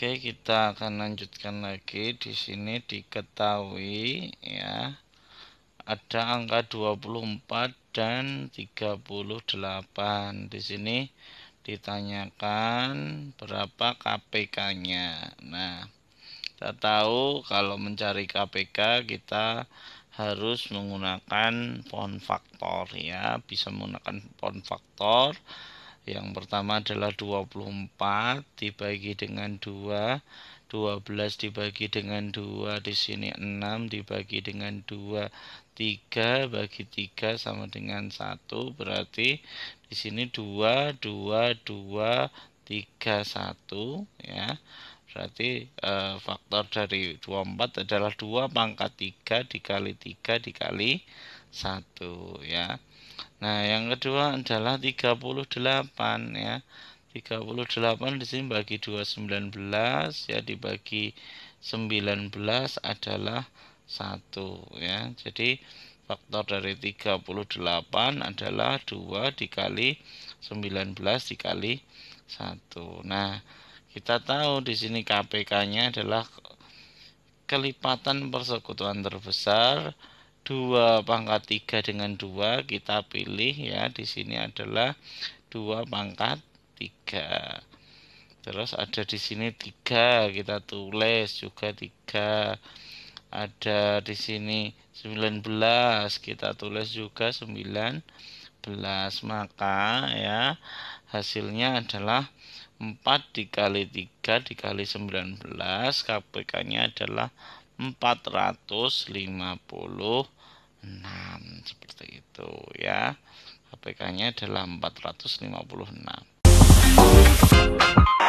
Oke, kita akan lanjutkan lagi. Di sini diketahui ya ada angka 24 dan 38. Di sini ditanyakan berapa KPK-nya. Nah, kita tahu kalau mencari KPK kita harus menggunakan pon faktor ya, bisa menggunakan pon faktor yang pertama adalah 24 dibagi dengan 2 12 dibagi dengan 2 di sini 6 dibagi dengan 2 3 bagi 3 sama dengan 1 berarti di sini 2 2 2 3 1 ya Berarti e, faktor dari 24 adalah 2 pangkat 3 dikali 3 dikali 1 ya. Nah, yang kedua adalah 38 ya. 38 di sini bagi 2 19 ya dibagi 19 adalah 1 ya. Jadi faktor dari 38 adalah 2 dikali 19 dikali 1. Nah, kita tahu di sini KPK-nya adalah kelipatan persekutuan terbesar dua pangkat tiga dengan dua kita pilih ya di sini adalah dua pangkat tiga terus ada di sini tiga kita tulis juga tiga ada di sini 19 kita tulis juga 19 maka ya hasilnya adalah 4 dikali 3 dikali 19 KPK-nya adalah 456 seperti itu ya KPK-nya adalah 456